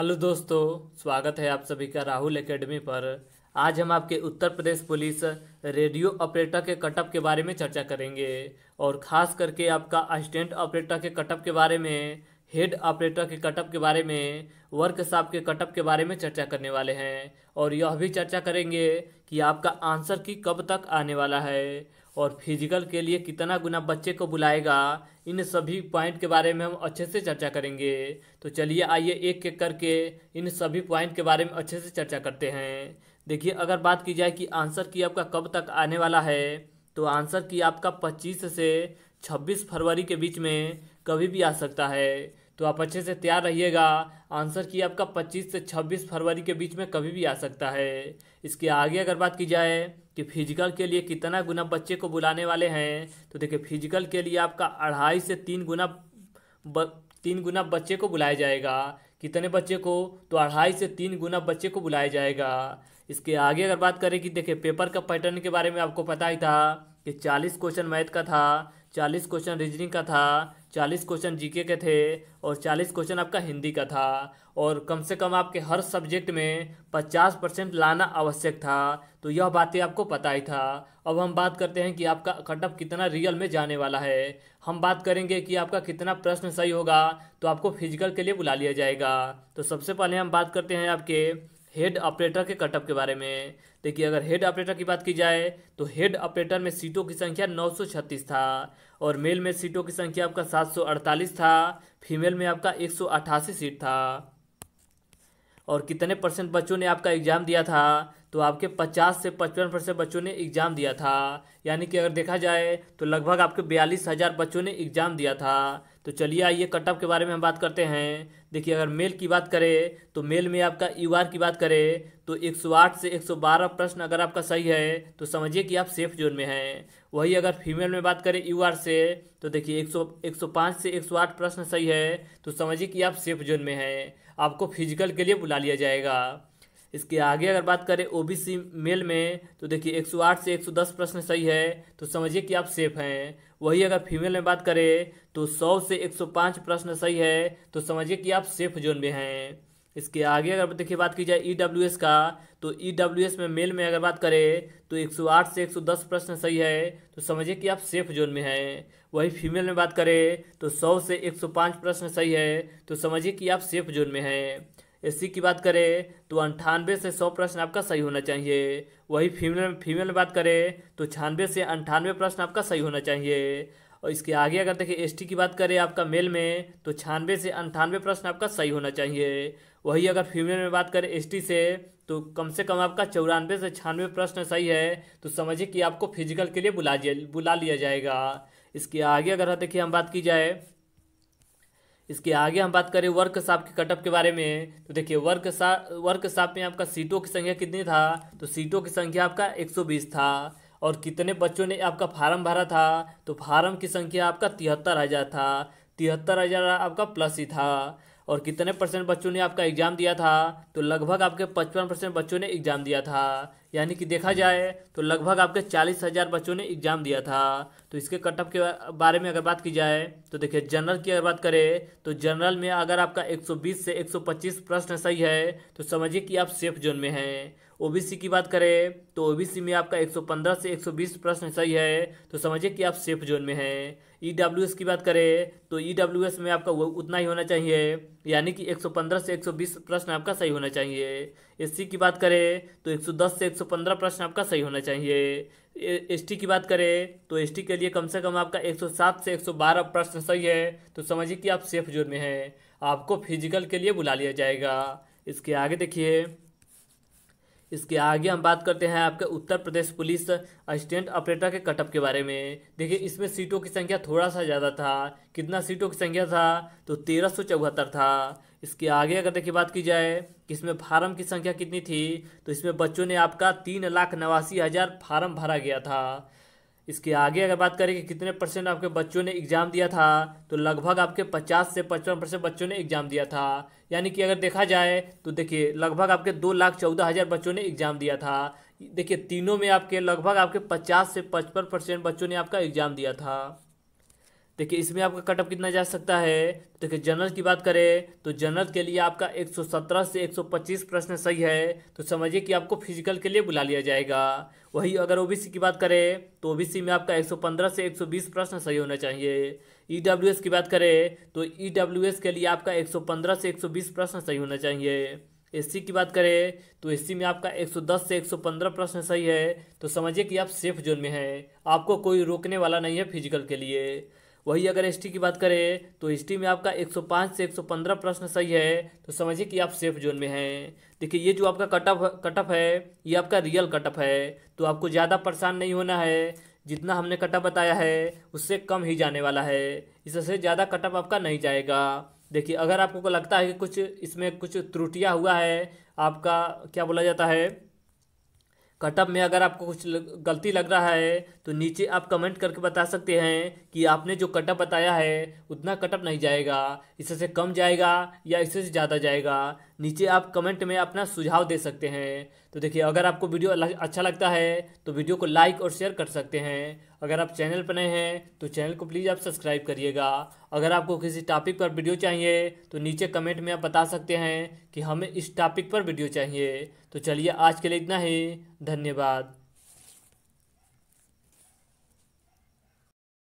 Hello दोस्तों स्वागत है आप सभी का राहुल एकेडमी पर आज हम आपके Uttar Pradesh police radio operator के कटअप के बारे में चर्चा करेंगे और ख़ास करके आपका असिस्टेंट ऑपरेटर के कटअप के बारे में हेड ऑपरेटर के कटअप के बारे में वर्कशॉप के कटअप के बारे में चर्चा करने वाले हैं और यह भी चर्चा करेंगे कि आपका आंसर की कब तक आने वाला है और फिजिकल के लिए कितना गुना बच्चे को बुलाएगा इन सभी पॉइंट के बारे में हम अच्छे से चर्चा करेंगे तो चलिए आइए एक एक करके इन सभी पॉइंट के बारे में अच्छे से चर्चा करते हैं देखिए अगर बात की जाए कि आंसर की आपका कब तक आने वाला है तो आंसर की आपका 25 से 26 फरवरी के बीच में कभी भी आ सकता है तो आप अच्छे से तैयार रहिएगा आंसर की आपका 25 से 26 फरवरी के बीच में कभी भी आ सकता है इसके आगे अगर बात की जाए कि फिजिकल के लिए कितना गुना बच्चे को बुलाने वाले हैं तो देखिए फिजिकल के लिए आपका अढ़ाई से तीन गुना ब, तीन गुना बच्चे को बुलाया जाएगा कितने बच्चे को तो अढ़ाई से तीन गुना बच्चे को बुलाया जाएगा इसके आगे अगर बात करें कि देखिए पेपर का पैटर्न के बारे में आपको पता ही था कि चालीस क्वेश्चन मैथ का था चालीस क्वेश्चन रीजनिंग का था चालीस क्वेश्चन जीके के थे और चालीस क्वेश्चन आपका हिंदी का था और कम से कम आपके हर सब्जेक्ट में पचास परसेंट लाना आवश्यक था तो यह बातें आपको पता ही था अब हम बात करते हैं कि आपका कटअप कितना रियल में जाने वाला है हम बात करेंगे कि आपका कितना प्रश्न सही होगा तो आपको फिजिकल के लिए बुला लिया जाएगा तो सबसे पहले हम बात करते हैं आपके हेड ऑपरेटर के कटअप के बारे में देखिए अगर हेड ऑपरेटर की बात की जाए तो हेड ऑपरेटर में सीटों की संख्या 936 था और मेल में सीटों की संख्या आपका 748 था फीमेल में आपका 188 सीट था और कितने परसेंट बच्चों ने आपका एग्ज़ाम दिया था तो आपके 50 से 55 परसेंट बच्चों ने एग्ज़ाम दिया था यानी कि अगर देखा जाए तो लगभग आपके बयालीस हज़ार बच्चों ने एग्ज़ाम दिया था तो चलिए आइए कटअप के बारे में हम बात करते हैं देखिए अगर मेल की बात करें तो मेल में आपका यू की बात करें तो 108 से 112 प्रश्न अगर आपका सही है तो समझिए कि आप सेफ जोन में हैं वही अगर फीमेल में बात करें यू से तो देखिए एक 105 से एक प्रश्न सही है तो समझिए कि आप सेफ जोन में हैं आपको फिजिकल के लिए बुला लिया जाएगा इसके आगे अगर बात करें ओबीसी मेल में तो देखिए 108 से 110 प्रश्न सही है तो समझिए कि आप सेफ हैं वही अगर फीमेल में बात करें तो 100 से 105 प्रश्न सही है तो समझिए कि आप सेफ जोन में हैं इसके आगे अगर देखिए बात की जाए ई e का तो ई e में मेल में अगर बात करें तो 108 से 110 प्रश्न सही है तो समझिए कि आप सेफ जोन में हैं वही फीमेल में बात करें तो 100 से 105 प्रश्न सही है तो समझिए कि आप सेफ जोन में हैं एससी की बात करें तो अंठानवे से सौ प्रश्न आपका सही होना चाहिए वही फीमेल फीमेल में बात करें तो छियानवे से अंठानवे प्रश्न आपका सही होना चाहिए और इसके आगे अगर देखें एसटी की बात करें आपका मेल में तो छियानवे से अंठानवे प्रश्न आपका सही होना चाहिए वही अगर फीमेल में बात करें एसटी से तो कम से कम आपका चौरानवे से छियानवे प्रश्न सही है तो समझिए कि आपको फिजिकल के लिए बुला बुला लिया जाएगा इसके आगे अगर देखिए हम बात की जाए इसके आगे हम बात करें वर्क साफ के कटअप के बारे में तो देखिए वर्क वर्कशॉप वर्क साफ में आपका सीटों की संख्या कितनी था तो सीटों की संख्या आपका 120 था और कितने बच्चों ने आपका फार्म भरा था तो फार्म की संख्या आपका तिहत्तर हज़ार था तिहत्तर हज़ार आपका प्लस ही था और कितने परसेंट बच्चों ने आपका एग्ज़ाम दिया था तो लगभग आपके पचपन परसेंट बच्चों ने एग्ज़ाम दिया था यानी कि देखा हम्म। जाए तो लगभग आपके चालीस हज़ार बच्चों ने एग्ज़ाम दिया था तो इसके कटअप के बारे में अगर बात की जाए तो देखिए जनरल की अगर बात करें तो जनरल में अगर आपका 120 से 125 प्रश्न सही है तो समझिए कि आप सेफ जोन में हैं ओबीसी की बात करें तो ओबीसी में आपका 115 से 120 प्रश्न सही है तो समझिए कि आप सेफ जोन में हैं ई की बात करें तो ई में आपका वो उतना ही होना चाहिए यानी कि 115 से 120 प्रश्न आपका सही होना चाहिए एस की बात करें तो 110 से 115 प्रश्न आपका सही होना चाहिए एसटी की बात करें तो एसटी के लिए कम से कम आपका 107 से 112 प्रश्न सही है तो समझिए कि आप सेफ जोन में हैं आपको फिजिकल के लिए बुला लिया जाएगा इसके आगे देखिए इसके आगे हम बात करते हैं आपके Uttar Pradesh police assistant operator के कटअप के बारे में देखिए इसमें सीटों की संख्या थोड़ा सा ज़्यादा था कितना सीटों की संख्या था तो तेरह सौ चौहत्तर था इसके आगे अगर देखिए बात की जाए कि इसमें फार्म की संख्या कितनी थी तो इसमें बच्चों ने आपका तीन लाख नवासी हज़ार फार्म भरा गया था इसके आगे अगर बात करें कि कितने परसेंट आपके बच्चों ने एग्ज़ाम दिया था तो लगभग आपके 50 से 55 परसेंट बच्चों ने एग्ज़ाम दिया था यानी कि अगर देखा जाए तो देखिए लगभग आपके दो लाख चौदह हज़ार बच्चों ने एग्ज़ाम दिया था देखिए तीनों में आपके लगभग आपके 50 से 55 परसेंट बच्चों ने आपका एग्ज़ाम दिया था देखिए इसमें आपका कटअप कितना जा सकता है देखिए जनरल की बात करें तो जनरल के लिए आपका 117 से 125 प्रश्न सही है तो समझिए कि आपको फिजिकल के लिए बुला लिया जाएगा वही अगर ओबीसी की बात करें तो ओबीसी में आपका 115 से 120 प्रश्न सही होना चाहिए ईडब्ल्यूएस e की बात करें तो ईडब्ल्यूएस e के लिए आपका एक से एक प्रश्न सही होना चाहिए एस की बात करें तो एस में आपका 110 से 115 प्रश्न सही है तो समझिए कि आप सेफ जोन में हैं आपको कोई रोकने वाला नहीं है फिजिकल के लिए वही अगर एस की बात करें तो एस में आपका 105 से 115 प्रश्न सही है तो समझिए कि आप सेफ जोन में हैं देखिए ये जो आपका कटअप कटअप है ये आपका रियल कटअप है तो आपको ज़्यादा परेशान नहीं होना है जितना हमने कटअप बताया है उससे कम ही जाने वाला है इससे ज़्यादा कटअप आपका नहीं जाएगा देखिए अगर आपको लगता है कि कुछ इसमें कुछ त्रुटियाँ हुआ है आपका क्या बोला जाता है कटअप में अगर आपको कुछ गलती लग रहा है तो नीचे आप कमेंट करके बता सकते हैं कि आपने जो कटअप बताया है उतना कटअप नहीं जाएगा इससे कम जाएगा या इससे ज़्यादा जाएगा नीचे आप कमेंट में अपना सुझाव दे सकते हैं तो देखिए अगर आपको वीडियो अच्छा लगता है तो वीडियो को लाइक और शेयर कर सकते हैं अगर आप चैनल पर नए हैं तो चैनल को प्लीज़ आप सब्सक्राइब करिएगा अगर आपको किसी टॉपिक पर वीडियो चाहिए तो नीचे कमेंट में आप बता सकते हैं कि हमें इस टॉपिक पर वीडियो चाहिए तो चलिए आज के लिए इतना ही धन्यवाद